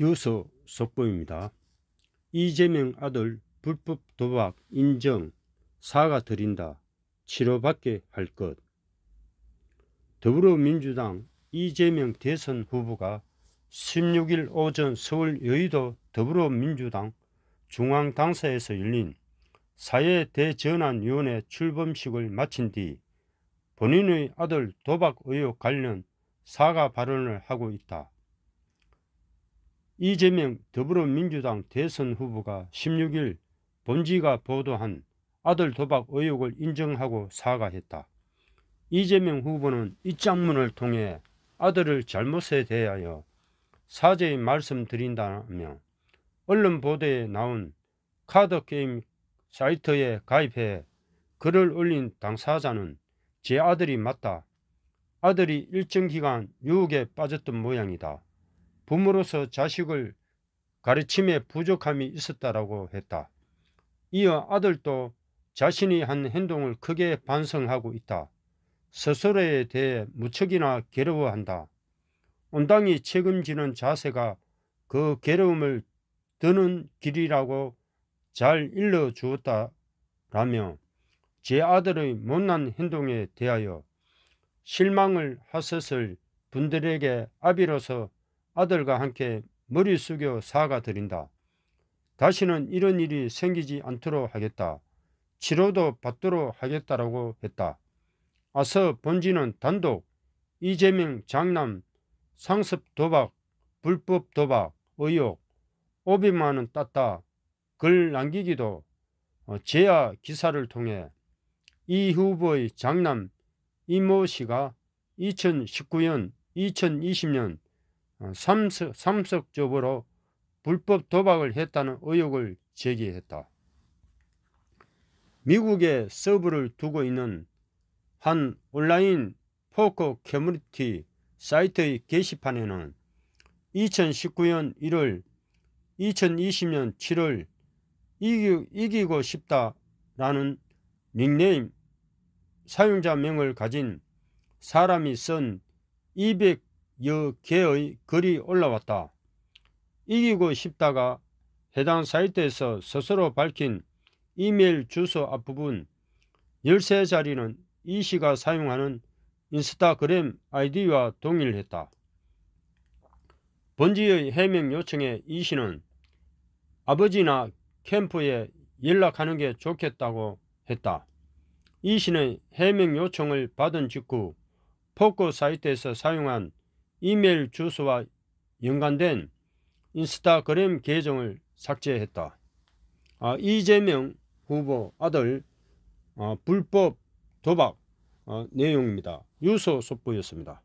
유서 속보입니다. 이재명 아들 불법 도박 인정 사과 드린다. 치료받게 할 것. 더불어민주당 이재명 대선 후보가 16일 오전 서울 여의도 더불어민주당 중앙당사에서 열린 사회대전환위원회 출범식을 마친 뒤 본인의 아들 도박 의혹 관련 사과 발언을 하고 있다. 이재명 더불어민주당 대선 후보가 16일 본지가 보도한 아들 도박 의혹을 인정하고 사과했다. 이재명 후보는 입장문을 통해 아들을 잘못에 대하여 사죄의 말씀드린다며 언론 보도에 나온 카드게임 사이트에 가입해 글을 올린 당사자는 제 아들이 맞다. 아들이 일정 기간 유혹에 빠졌던 모양이다. 부모로서 자식을 가르침에 부족함이 있었다라고 했다. 이어 아들도 자신이 한 행동을 크게 반성하고 있다. 스스로에 대해 무척이나 괴로워한다. 온당히 책임지는 자세가 그 괴로움을 드는 길이라고 잘 일러주었다라며 제 아들의 못난 행동에 대하여 실망을 하셨을 분들에게 아비로서 아들과 함께 머리 숙여 사과드린다. 다시는 이런 일이 생기지 않도록 하겠다. 치료도 받도록 하겠다라고 했다. 아서 본지는 단독 이재명 장남 상습 도박, 불법 도박, 의혹, 오비만은 땄다, 글 남기기도, 어, 제야 기사를 통해 이 후보의 장남 이모 씨가 2019년, 2020년 어, 삼석, 삼석조보로 불법 도박을 했다는 의혹을 제기했다. 미국에 서브를 두고 있는 한 온라인 포커 커뮤니티 사이트의 게시판에는 2019년 1월, 2020년 7월 이기, 이기고 싶다라는 닉네임 사용자명을 가진 사람이 쓴 여개의 글이 올라왔다. 이기고 싶다가 해당 사이트에서 스스로 밝힌 이메일 주소 앞부분 1 3 자리는 이 씨가 사용하는 인스타그램 아이디와 동일했다. 본지의 해명 요청에 이 씨는 아버지나 캠프에 연락하는 게 좋겠다고 했다. 이 씨는 해명 요청을 받은 직후 포커 사이트에서 사용한 이메일 주소와 연관된 인스타그램 계정을 삭제했다. 아, 이재명 후보 아들 아, 불법 도박 아, 내용입니다. 유소 속보였습니다.